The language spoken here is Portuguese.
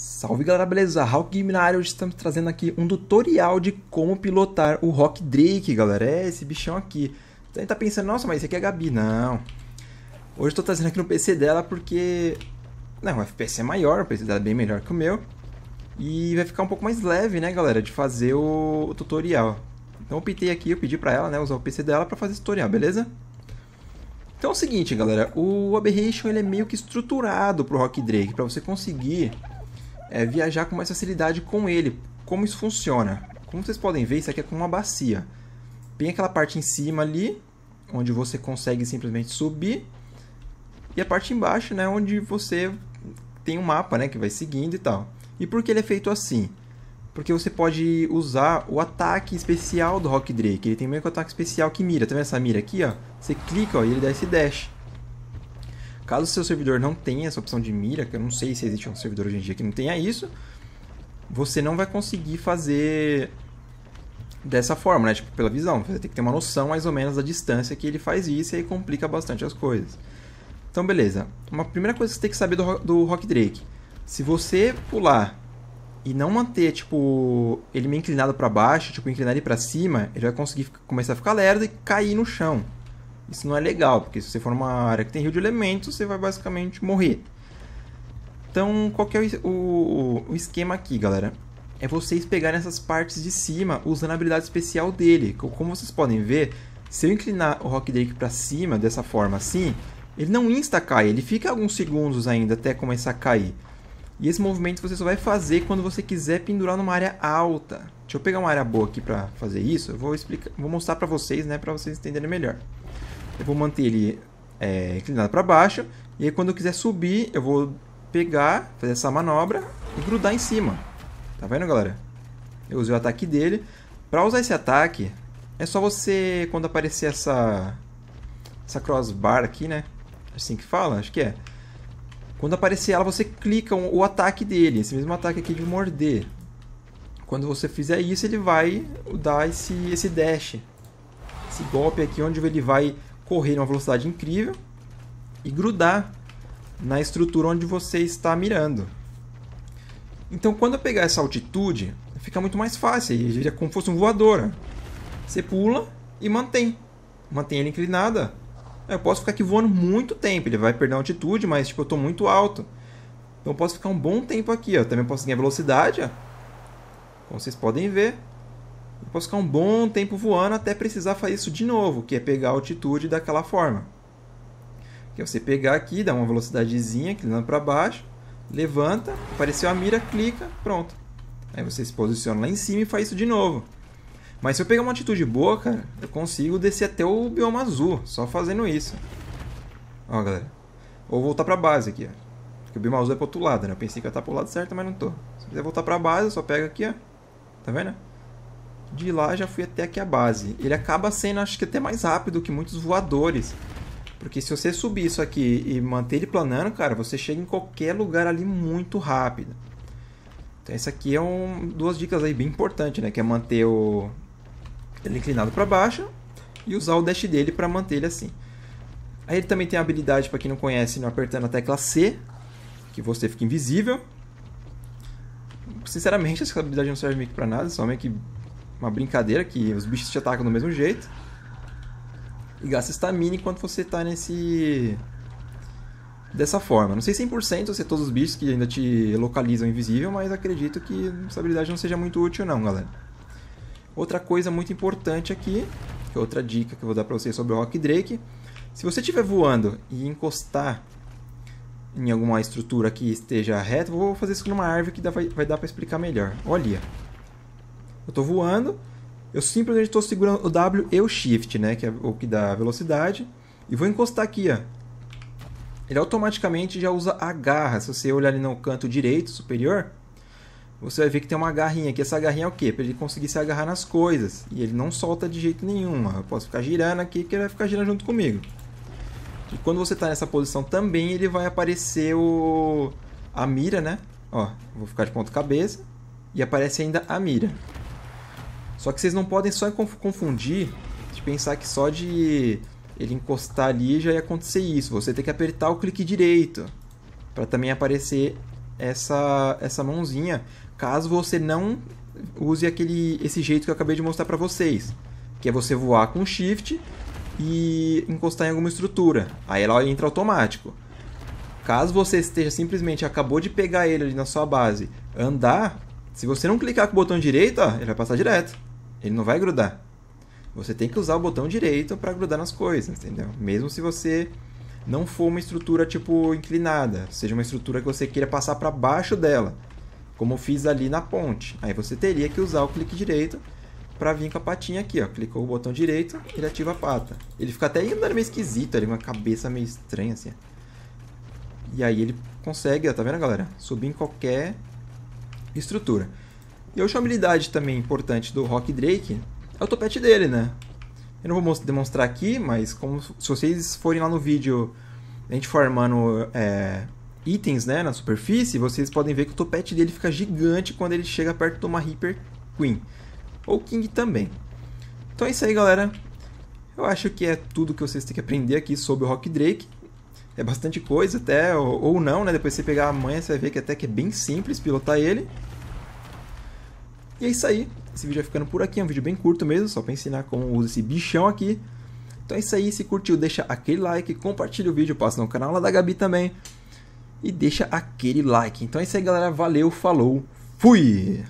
Salve galera, beleza? Hawk Game na área, hoje estamos trazendo aqui um tutorial de como pilotar o Rock Drake, galera. É esse bichão aqui. Você tá pensando, nossa, mas isso aqui é a Gabi. Não. Hoje estou trazendo aqui no PC dela porque... Não, o FPS é maior, o PC dela é bem melhor que o meu. E vai ficar um pouco mais leve, né, galera, de fazer o, o tutorial. Então eu pitei aqui, eu pedi para ela, né, usar o PC dela para fazer esse tutorial, beleza? Então é o seguinte, galera, o Aberration ele é meio que estruturado pro Rock Drake, para você conseguir é, viajar com mais facilidade com ele. Como isso funciona? Como vocês podem ver, isso aqui é como uma bacia. Tem aquela parte em cima ali, onde você consegue simplesmente subir. E a parte embaixo, né, onde você tem um mapa, né, que vai seguindo e tal. E por que ele é feito assim? Porque você pode usar o ataque especial do Rock Drake. Ele tem meio que um ataque especial que mira. Tá vendo essa mira aqui, ó? Você clica, ó, e ele dá esse dash. Caso seu servidor não tenha essa opção de mira, que eu não sei se existe um servidor hoje em dia que não tenha isso, você não vai conseguir fazer dessa forma, né? Tipo, pela visão. Você tem que ter uma noção mais ou menos da distância que ele faz isso e aí complica bastante as coisas. Então, beleza. Uma primeira coisa que você tem que saber do, do Rock Drake. Se você pular e não manter, tipo, ele meio inclinado para baixo, tipo, inclinar ele para cima, ele vai conseguir começar a ficar lerdo e cair no chão. Isso não é legal, porque se você for uma área que tem rio de elementos, você vai basicamente morrer. Então, qual que é o, o, o esquema aqui, galera? É vocês pegarem essas partes de cima usando a habilidade especial dele. Como vocês podem ver, se eu inclinar o Rock Drake para cima, dessa forma assim, ele não insta cai, ele fica alguns segundos ainda até começar a cair. E esse movimento você só vai fazer quando você quiser pendurar numa área alta. Deixa eu pegar uma área boa aqui para fazer isso. Eu vou explicar, vou mostrar para vocês, né, para vocês entenderem melhor. Eu vou manter ele é, inclinado para baixo e aí quando eu quiser subir, eu vou pegar, fazer essa manobra e grudar em cima. Tá vendo, galera? Eu usei o ataque dele. Para usar esse ataque, é só você quando aparecer essa essa crossbar aqui, né? Assim que fala, acho que é. Quando aparecer ela, você clica o ataque dele, esse mesmo ataque aqui de morder. Quando você fizer isso, ele vai dar esse, esse dash. Esse golpe aqui, onde ele vai correr uma velocidade incrível e grudar na estrutura onde você está mirando. Então, quando eu pegar essa altitude, fica muito mais fácil. Ele é como se fosse um voador. Você pula e mantém. Mantém ele inclinada é, eu posso ficar aqui voando muito tempo. Ele vai perder altitude, mas tipo, eu estou muito alto. Então eu posso ficar um bom tempo aqui. Ó. Também posso ganhar velocidade. Ó. Como vocês podem ver. Eu posso ficar um bom tempo voando até precisar fazer isso de novo, que é pegar a altitude daquela forma. Que é você pegar aqui, dá uma velocidadezinha, clicando para baixo, levanta, apareceu a mira, clica, pronto. Aí você se posiciona lá em cima e faz isso de novo. Mas se eu pegar uma atitude boa, cara, eu consigo descer até o bioma azul, só fazendo isso. Ó, galera. Ou voltar pra base aqui, ó. Porque o bioma azul é pro outro lado, né? Eu pensei que eu ia estar tá pro lado certo, mas não tô. Se quiser voltar pra base, só pega aqui, ó. Tá vendo? De lá já fui até aqui a base. Ele acaba sendo, acho que até mais rápido que muitos voadores. Porque se você subir isso aqui e manter ele planando, cara, você chega em qualquer lugar ali muito rápido. Então, essa aqui é um, duas dicas aí bem importantes, né? Que é manter o, ele é inclinado para baixo e usar o dash dele para manter ele assim. Aí ele também tem a habilidade, para quem não conhece, né, apertando a tecla C, que você fica invisível. Sinceramente, essa habilidade não serve meio que nada, só meio que uma brincadeira, que os bichos te atacam do mesmo jeito. E gasta estamina enquanto você tá nesse... Dessa forma. Não sei 100% se é é todos os bichos que ainda te localizam invisível, mas acredito que essa habilidade não seja muito útil não, galera. Outra coisa muito importante aqui, que é outra dica que eu vou dar para vocês sobre o Rock Drake, se você estiver voando e encostar em alguma estrutura que esteja reta, vou fazer isso numa árvore que vai, vai dar para explicar melhor. Olha, eu estou voando, eu simplesmente estou segurando o W e o Shift, né, que é o que dá velocidade, e vou encostar aqui, ó. Ele automaticamente já usa a garra. Se você olhar ali no canto direito superior, você vai ver que tem uma garrinha aqui. Essa garrinha é o quê? Para ele conseguir se agarrar nas coisas. E ele não solta de jeito nenhum. Eu posso ficar girando aqui que ele vai ficar girando junto comigo. E quando você está nessa posição também, ele vai aparecer o... a mira, né? Ó, vou ficar de ponta cabeça. E aparece ainda a mira. Só que vocês não podem só confundir de pensar que só de ele encostar ali já ia acontecer isso. Você tem que apertar o clique direito para também aparecer essa, essa mãozinha caso você não use aquele esse jeito que eu acabei de mostrar para vocês, que é você voar com shift e encostar em alguma estrutura. Aí ela entra automático. Caso você esteja simplesmente acabou de pegar ele ali na sua base, andar, se você não clicar com o botão direito, ó, ele vai passar direto. Ele não vai grudar. Você tem que usar o botão direito para grudar nas coisas, entendeu? Mesmo se você não for uma estrutura tipo inclinada, seja uma estrutura que você queira passar para baixo dela como fiz ali na ponte. Aí você teria que usar o clique direito para vir com a patinha aqui, ó. Clicou o botão direito, ele ativa a pata. Ele fica até andando meio esquisito ali, uma cabeça meio estranha, assim. E aí ele consegue, ó, tá vendo, galera? Subir em qualquer estrutura. E a última habilidade também importante do Rock Drake é o topete dele, né? Eu não vou demonstrar aqui, mas como se vocês forem lá no vídeo, a gente formando é, itens né, na superfície, vocês podem ver que o topete dele fica gigante quando ele chega perto de uma Reaper Queen. Ou King também. Então é isso aí, galera. Eu acho que é tudo que vocês têm que aprender aqui sobre o Rock Drake. É bastante coisa até, ou, não, né? Depois você pegar a manha, você vai ver que até que é bem simples pilotar ele. E é isso aí. Esse vídeo vai ficando por aqui, é um vídeo bem curto mesmo, só para ensinar como usa esse bichão aqui. Então é isso aí, se curtiu, deixa aquele like, compartilha o vídeo, passa no canal lá da Gabi também e deixa aquele like. Então é isso aí, galera. Valeu, falou, fui!